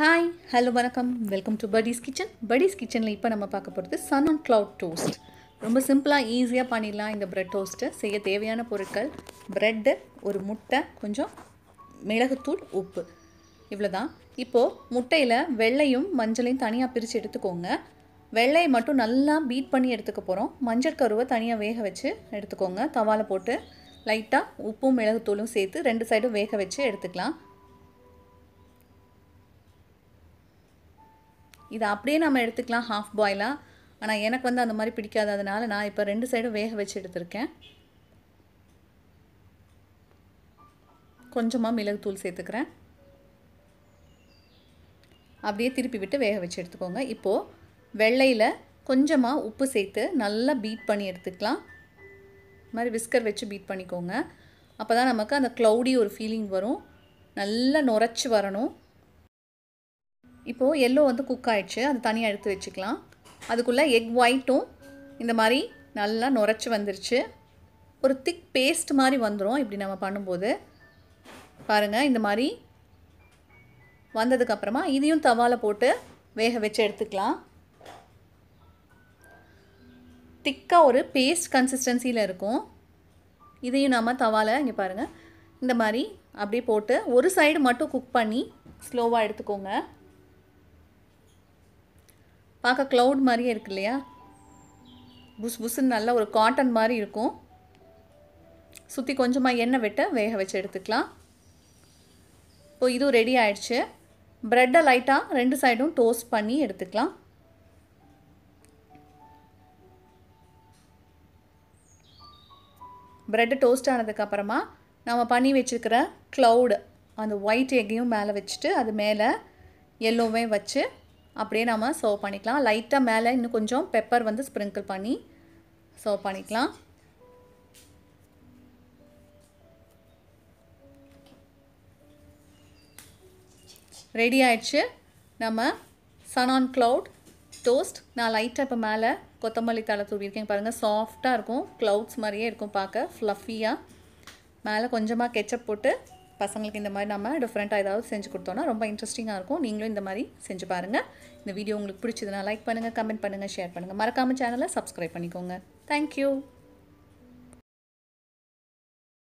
hi hello வணக்கம் welcome to படிஸ் kitchen படிஸ் கிச்சனில் இப்போ நம்ம பார்க்க போகிறது சன் ஆன் க்ளவுட் டோஸ்ட் ரொம்ப சிம்பிளாக ஈஸியாக பண்ணிடலாம் இந்த ப்ரெட் டோஸ்ட்டு செய்ய தேவையான பொருட்கள் ப்ரெட்டு ஒரு முட்டை கொஞ்சம் மிளகுத்தூள் உப்பு இவ்வளோ தான் இப்போது முட்டையில் வெள்ளையும் மஞ்சளையும் தனியாக பிரித்து எடுத்துக்கோங்க வெள்ளையை மட்டும் நல்லா பீட் பண்ணி எடுத்துக்க போகிறோம் மஞ்சள் கருவை தனியாக வேக வச்சு எடுத்துக்கோங்க தவாலை போட்டு லைட்டாக உப்பும் மிளகுத்தூளும் சேர்த்து ரெண்டு சைடும் வேக வச்சு எடுத்துக்கலாம் இதை அப்படியே நம்ம எடுத்துக்கலாம் ஹாஃப் பாயிலாக ஆனால் எனக்கு வந்து அந்த மாதிரி பிடிக்காததுனால நான் இப்போ ரெண்டு சைடும் வேக வச்சு எடுத்துருக்கேன் கொஞ்சமாக மிளகுத்தூள் சேர்த்துக்கிறேன் அப்படியே திருப்பி விட்டு வேக வச்சு எடுத்துக்கோங்க இப்போது வெள்ளையில் கொஞ்சமாக உப்பு சேர்த்து நல்லா பீட் பண்ணி எடுத்துக்கலாம் இது மாதிரி விஸ்கர் வச்சு பீட் பண்ணிக்கோங்க அப்போ தான் நமக்கு அந்த க்ளௌடி ஒரு ஃபீலிங் வரும் நல்லா நுரைச்சி வரணும் இப்போது எல்லோ வந்து குக் ஆகிடுச்சு அது தனியாக எடுத்து வச்சுக்கலாம் அதுக்குள்ளே எக் ஒயிட்டும் இந்த மாதிரி நல்லா நுரைச்சி வந்துருச்சு ஒரு திக் பேஸ்ட் மாதிரி வந்துடும் இப்படி நம்ம பண்ணும்போது பாருங்கள் இந்த மாதிரி வந்ததுக்கப்புறமா இதையும் தவால போட்டு வேக வச்சு எடுத்துக்கலாம் திக்காக ஒரு பேஸ்ட் கன்சிஸ்டன்சியில் இருக்கும் இதையும் நம்ம தவாலை இங்கே பாருங்கள் இந்த மாதிரி அப்படியே போட்டு ஒரு சைடு மட்டும் குக் பண்ணி ஸ்லோவாக எடுத்துக்கோங்க பார்க்க க்ளவுட் மாதிரியே இருக்கு இல்லையா புஸ் புஸ்ன்னு நல்ல ஒரு காட்டன் மாதிரி இருக்கும் சுற்றி கொஞ்சமாக எண்ணெய் விட்டு வேக வச்சு எடுத்துக்கலாம் இப்போ இதுவும் ரெடி ஆயிடுச்சு ப்ரெட்டை லைட்டாக ரெண்டு சைடும் டோஸ்ட் பண்ணி எடுத்துக்கலாம் ப்ரெட்டு டோஸ்ட் ஆனதுக்கப்புறமா நம்ம பண்ணி வச்சுருக்கிற க்ளவுடு அந்த ஒயிட் எக்கையும் மேலே வச்சுட்டு அது மேலே எல்லோவே வச்சு அப்படியே நம்ம சர்வ் பண்ணிக்கலாம் லைட்டாக மேலே இன்னும் கொஞ்சம் பெப்பர் வந்து ஸ்ப்ரிங்கிள் பண்ணி சர்வ் பண்ணிக்கலாம் ரெடி ஆயிடுச்சு நம்ம ஆன் க்ளவுட் டோஸ்ட் நான் லைட்டாக இப்போ மேலே கொத்தமல்லி தலை தூவிருக்கேன் பாருங்கள் சாஃப்டாக இருக்கும் க்ளவுட்ஸ் மாதிரியே இருக்கும் பார்க்க ஃப்ளஃபியாக மேலே கொஞ்சமாக கெச்சப் போட்டு பசங்களுக்கு இந்த மாதிரி நம்ம டிஃப்ரெண்ட்டாக ஏதாவது செஞ்சு கொடுத்தோன்னா ரொம்ப இன்ட்ரெஸ்டிங்காக இருக்கும் நீங்களும் இந்த மாதிரி செஞ்சு பாருங்கள் இந்த வீடியோ உங்களுக்கு பிடிச்சதுன்னா லைக் பண்ணுங்கள் கமெண்ட் பண்ணுங்கள் ஷேர் பண்ணுங்கள் மறக்காமல் சேனலை சப்ஸ்கிரைப் பண்ணிக்கோங்க தேங்க்யூ